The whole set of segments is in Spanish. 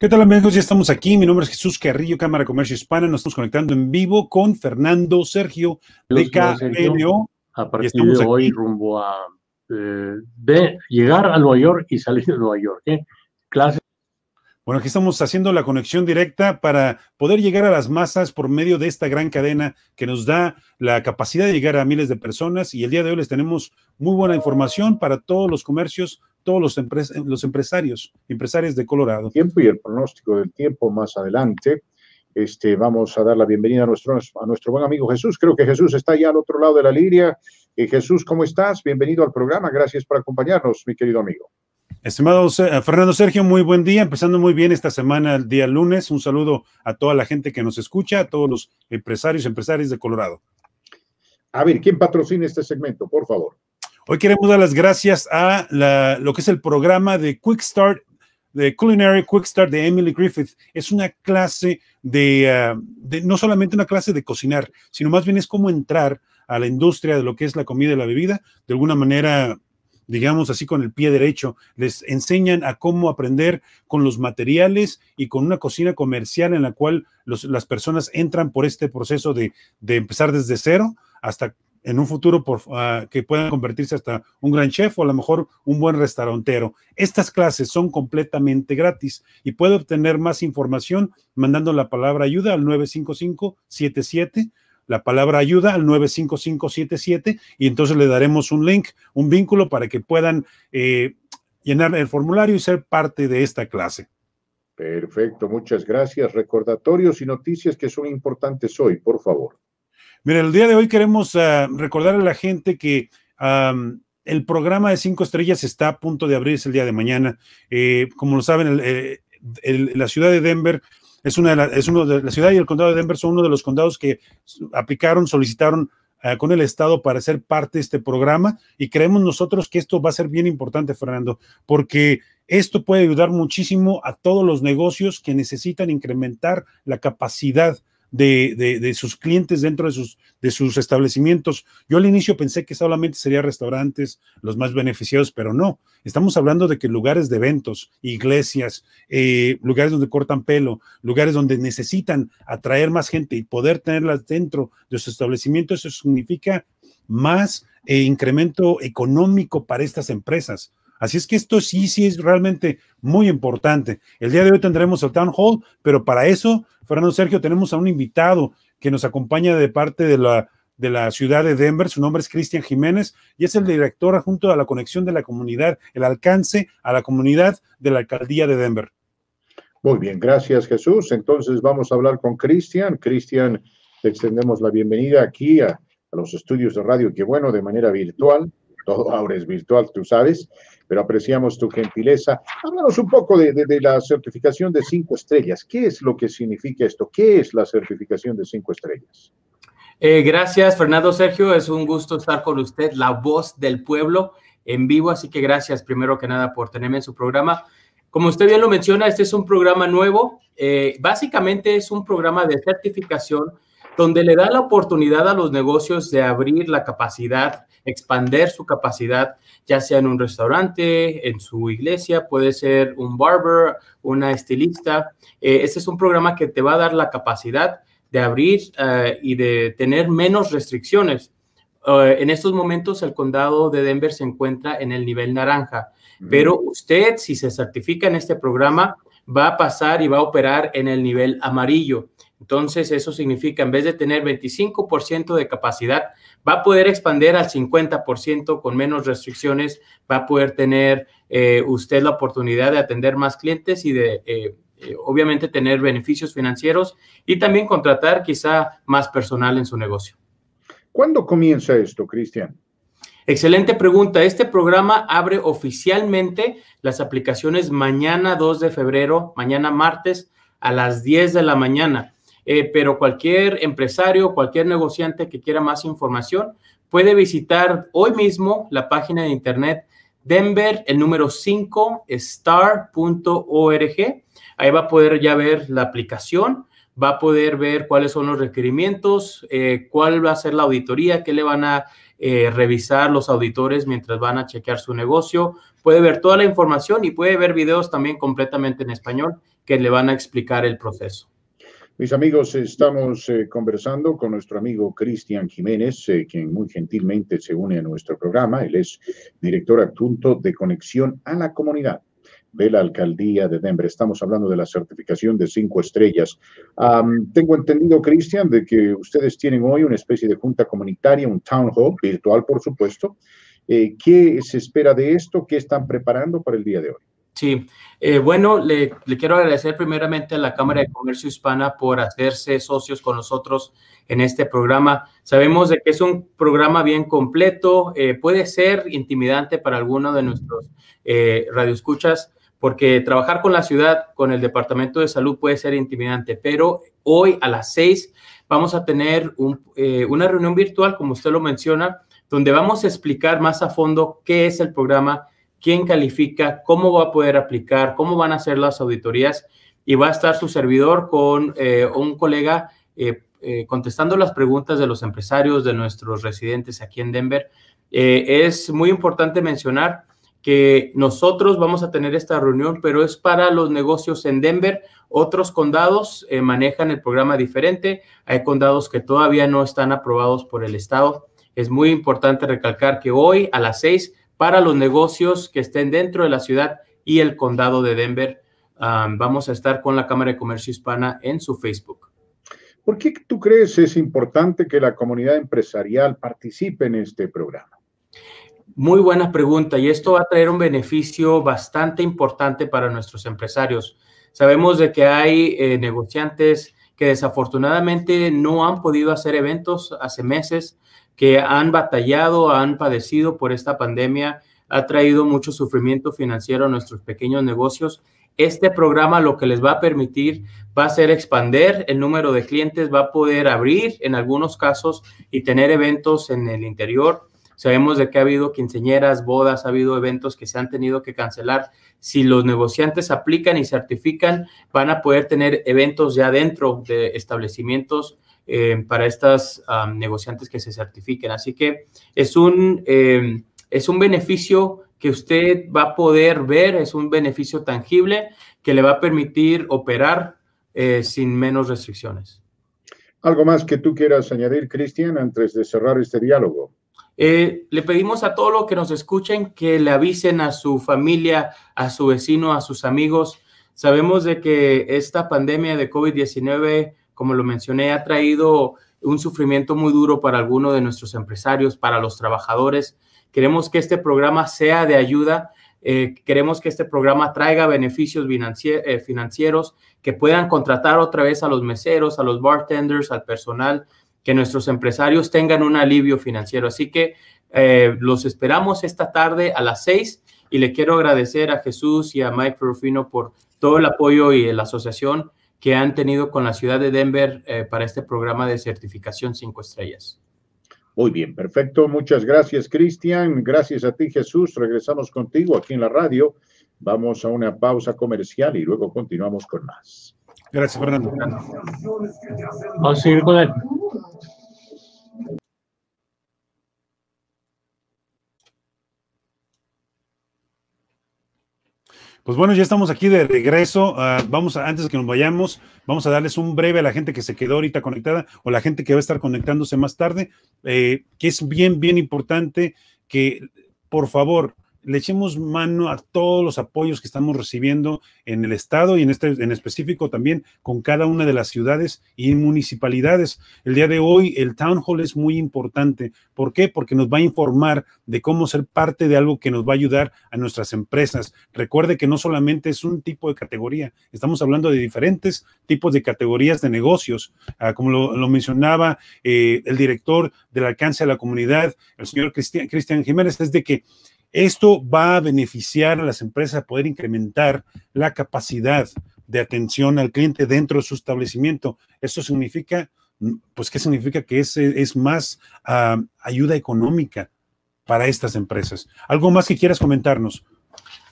¿Qué tal amigos? Ya estamos aquí. Mi nombre es Jesús Carrillo, Cámara de Comercio Hispana. Nos estamos conectando en vivo con Fernando Sergio de KLO. A partir de hoy rumbo a eh, llegar a Nueva York y salir de Nueva York. ¿eh? Bueno, aquí estamos haciendo la conexión directa para poder llegar a las masas por medio de esta gran cadena que nos da la capacidad de llegar a miles de personas y el día de hoy les tenemos muy buena información para todos los comercios todos los, los empresarios, empresarios de Colorado. Tiempo y el pronóstico del tiempo más adelante. Este, vamos a dar la bienvenida a nuestro, nuestro buen amigo Jesús. Creo que Jesús está ya al otro lado de la línea. Eh, Jesús, ¿cómo estás? Bienvenido al programa. Gracias por acompañarnos, mi querido amigo. Estimado eh, Fernando Sergio, muy buen día, empezando muy bien esta semana, el día lunes. Un saludo a toda la gente que nos escucha, a todos los empresarios y empresarias de Colorado. A ver, ¿quién patrocina este segmento, por favor? Hoy queremos dar las gracias a lo que es el programa de Quick Start, de Culinary Quick Start de Emily Griffith. Es una clase ah, de, no solamente una clase de cocinar, sino más bien es cómo entrar a la industria de lo que es la comida y la bebida, de alguna manera digamos así con el pie derecho, les enseñan a cómo aprender con los materiales y con una cocina comercial en la cual las personas entran por este proceso de, de empezar desde cero hasta en un futuro por, ah, que puedan convertirse hasta un gran chef o a lo mejor un buen restaurantero. Estas clases son completamente gratis y puede obtener más información mandando la palabra ayuda al 95577, la palabra ayuda al 95577 y entonces le daremos un link, un vínculo para que puedan eh, llenar el formulario y ser parte de esta clase. Perfecto, muchas gracias. Recordatorios y noticias que son importantes hoy, por favor. Mira, el día de hoy queremos ah, recordar a la gente que el programa de cinco estrellas está a punto de abrirse el día de mañana. Eh, como lo saben, eh, la ciudad de Denver es una de la, es uno de la ciudad y el condado de Denver son uno de los condados que aplicaron, solicitaron ah, con el estado para ser parte de este programa y creemos nosotros que esto va a ser bien importante, Fernando, porque esto puede ayudar muchísimo a todos los negocios que necesitan incrementar la capacidad de, sus clientes dentro de sus, de sus establecimientos. Yo al inicio pensé que solamente serían restaurantes los más beneficiados, pero no. Estamos hablando de que lugares de eventos, iglesias, eh, lugares donde cortan pelo, lugares donde necesitan atraer más gente y poder tenerlas dentro de sus establecimientos, eso significa más eh, incremento económico para estas empresas. Así es que esto sí, sí es realmente muy importante. El día de hoy tendremos el Town Hall, pero para eso, Fernando Sergio, tenemos a un invitado que nos acompaña de parte de la, de la ciudad de Denver. Su nombre es Cristian Jiménez y es el director adjunto a la conexión de la comunidad, el alcance a la comunidad de la alcaldía de Denver. Muy bien, gracias Jesús. Entonces vamos a hablar con Cristian. Cristian, te extendemos la bienvenida aquí a, a los estudios de radio, que bueno, de manera virtual todo ahora es virtual, tú sabes, pero apreciamos tu gentileza. Háblanos un poco de, de, la certificación de cinco estrellas. ¿Qué es lo que significa esto? ¿Qué es la certificación de cinco estrellas? Eh, gracias, Fernando Sergio. Es un gusto estar con usted, la voz del pueblo en vivo. Así que gracias, primero que nada, por tenerme en su programa. Como usted bien lo menciona, este es un programa nuevo. Eh, básicamente es un programa de certificación donde le da la oportunidad a los negocios de abrir la capacidad expander su capacidad, ya sea en un restaurante, en su iglesia, puede ser un barber, una estilista. este es un programa que te va a dar la capacidad de abrir eh, y de tener menos restricciones. Eh, en estos momentos el condado de Denver se encuentra en el nivel naranja, pero usted si se certifica en este programa va a pasar y va a operar en el nivel amarillo. Entonces, eso significa, en vez de tener 25% de capacidad, va a poder expandir al 50% con menos restricciones, va a poder tener eh, usted la oportunidad de atender más clientes y de, eh, eh, obviamente, tener beneficios financieros y también contratar quizá más personal en su negocio. ¿Cuándo comienza esto, Cristian? Excelente pregunta. Este programa abre oficialmente las aplicaciones mañana 2 de febrero, mañana martes a las 10 de la mañana. Eh, pero cualquier empresario, cualquier negociante que quiera más información puede visitar hoy mismo la página de internet Denver, el número 5, star.org. Ahí va a poder ya ver la aplicación, va a poder ver cuáles son los requerimientos, eh, cuál va a ser la auditoría, qué le van a eh, revisar los auditores mientras van a chequear su negocio. Puede ver toda la información y puede ver videos también completamente en español que le van a explicar el proceso. Mis amigos, estamos eh, conversando con nuestro amigo Cristian Jiménez, eh, quien muy gentilmente se une a nuestro programa. Él es director adjunto de Conexión a la Comunidad de la Alcaldía de Denver. Estamos hablando de la certificación de cinco estrellas. tengo entendido, Cristian, de que ustedes tienen hoy una especie de junta comunitaria, un town hall virtual, por supuesto. Eh, ¿Qué se espera de esto? ¿Qué están preparando para el día de hoy? Sí, eh, bueno, le, quiero agradecer primeramente a la Cámara de Comercio Hispana por hacerse socios con nosotros en este programa. Sabemos que es un programa bien completo, eh, puede ser intimidante para alguno de nuestros eh, radioescuchas, porque trabajar con la ciudad, con el Departamento de Salud puede ser intimidante, pero hoy a las seis vamos a tener eh, una reunión virtual, como usted lo menciona, donde vamos a explicar más a fondo qué es el programa quién califica, cómo va a poder aplicar, cómo van a ser las auditorías y va a estar su servidor con eh, un colega eh, eh, contestando las preguntas de los empresarios, de nuestros residentes aquí en Denver. es muy importante mencionar que nosotros vamos a tener esta reunión, pero es para los negocios en Denver. Otros condados manejan el programa diferente. Hay condados que todavía no están aprobados por el Estado. Es muy importante recalcar que hoy a las seis para los negocios que estén dentro de la ciudad y el condado de Denver. vamos a estar con la Cámara de Comercio Hispana en su Facebook. ¿Por qué tú crees es importante que la comunidad empresarial participe en este programa? Muy buena pregunta y esto va a traer un beneficio bastante importante para nuestros empresarios. Sabemos de que hay eh, negociantes que desafortunadamente no han podido hacer eventos hace meses, que han batallado, han padecido por esta pandemia, ha traído mucho sufrimiento financiero a nuestros pequeños negocios. Este programa lo que les va a permitir va a ser expander el número de clientes, va a poder abrir en algunos casos y tener eventos en el interior. Sabemos de que ha habido quinceñeras, bodas, ha habido eventos que se han tenido que cancelar. Si los negociantes aplican y certifican, van a poder tener eventos ya dentro de establecimientos eh, para estas negociantes que se certifiquen. Así que es un, em, es un beneficio que usted va a poder ver, es un beneficio tangible que le va a permitir operar eh, sin menos restricciones. ¿Algo más que tú quieras añadir, Cristian, antes de cerrar este diálogo? Eh, le pedimos a todos los que nos escuchen que le avisen a su familia, a su vecino, a sus amigos. Sabemos de que esta pandemia de COVID-19 como lo mencioné, ha traído un sufrimiento muy duro para algunos de nuestros empresarios, para los trabajadores. Queremos que este programa sea de ayuda, eh, queremos que este programa traiga beneficios eh, financieros, que puedan contratar otra vez a los meseros, a los bartenders, al personal, que nuestros empresarios tengan un alivio financiero. Así que eh, los esperamos esta tarde a las seis y le quiero agradecer a Jesús y a Mike Rufino por todo el apoyo y la asociación que han tenido con la ciudad de Denver eh, para este programa de certificación cinco estrellas. Muy bien, perfecto. Muchas gracias, Cristian. Gracias a ti, Jesús. Regresamos contigo aquí en la radio. Vamos a una pausa comercial y luego continuamos con más. Gracias, Fernando. Vamos a seguir con él. Pues bueno, ya estamos aquí de regreso. Ah, vamos a, antes de que nos vayamos, vamos a darles un breve a la gente que se quedó ahorita conectada o la gente que va a estar conectándose más tarde, eh, que es bien, bien importante que por favor le echemos mano a todos los apoyos que estamos recibiendo en el Estado y en, este, en específico también con cada una de las ciudades y municipalidades. El día de hoy el Town Hall es muy importante. ¿Por qué? Porque nos va a informar de cómo ser parte de algo que nos va a ayudar a nuestras empresas. Recuerde que no solamente es un tipo de categoría, estamos hablando de diferentes tipos de categorías de negocios. Ah, como lo, mencionaba eh, el director del alcance de la comunidad, el señor Cristian Jiménez, es de que esto va a beneficiar a las empresas a poder incrementar la capacidad de atención al cliente dentro de su establecimiento. Esto significa, pues, ¿qué significa? Que es, es más ah, ayuda económica para estas empresas. ¿Algo más que quieras comentarnos?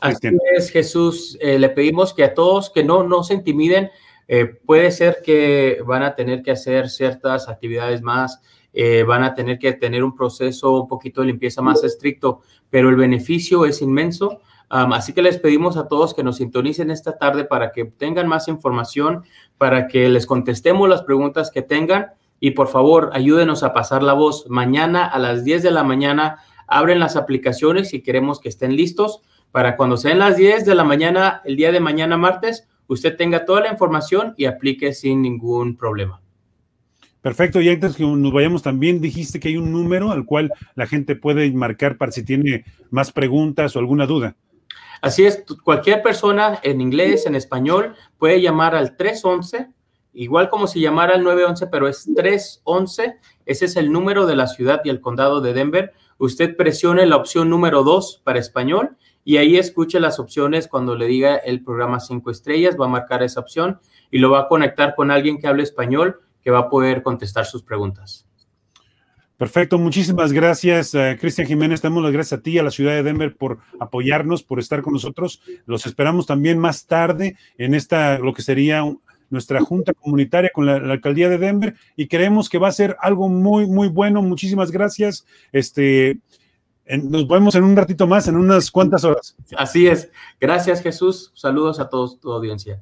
Así es, Jesús. Eh, le pedimos que a todos que no, no se intimiden. Eh, puede ser que van a tener que hacer ciertas actividades más eh, van a tener que tener un proceso un poquito de limpieza más estricto, pero el beneficio es inmenso. así que les pedimos a todos que nos sintonicen esta tarde para que tengan más información, para que les contestemos las preguntas que tengan y por favor ayúdenos a pasar la voz. Mañana a las 10 de la mañana abren las aplicaciones y queremos que estén listos para cuando sean las 10 de la mañana, el día de mañana martes, usted tenga toda la información y aplique sin ningún problema. Perfecto, y antes que nos vayamos también, dijiste que hay un número al cual la gente puede marcar para si tiene más preguntas o alguna duda. Así es, cualquier persona en inglés, en español, puede llamar al 311, igual como si llamara al 911, pero es 311, ese es el número de la ciudad y el condado de Denver. Usted presione la opción número 2 para español y ahí escuche las opciones cuando le diga el programa 5 estrellas, va a marcar esa opción y lo va a conectar con alguien que hable español que va a poder contestar sus preguntas. Perfecto, muchísimas gracias, eh, Cristian Jiménez. damos las gracias a ti, y a la ciudad de Denver, por apoyarnos, por estar con nosotros. Los esperamos también más tarde en esta, lo que sería nuestra junta comunitaria con la, alcaldía de Denver y creemos que va a ser algo muy, muy bueno. Muchísimas gracias. Este, nos vemos en un ratito más, en unas cuantas horas. Así es. Gracias, Jesús. Saludos a todos, tu audiencia.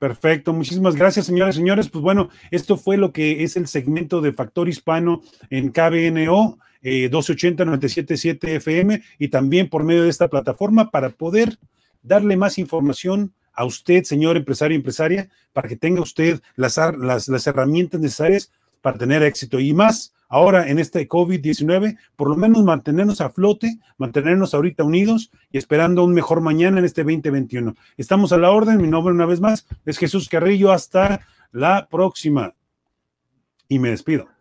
Perfecto, muchísimas gracias, señoras y señores. Pues bueno, esto fue lo que es el segmento de Factor Hispano en KBNO 1280-977 FM y también por medio de esta plataforma para poder darle más información a usted, señor empresario y empresaria, para que tenga usted las, las herramientas necesarias para tener éxito y más ahora en este COVID-19, por lo menos mantenernos a flote, mantenernos ahorita unidos y esperando un mejor mañana en este 2021. Estamos a la orden, mi nombre una vez más es Jesús Carrillo, hasta la próxima. Y me despido.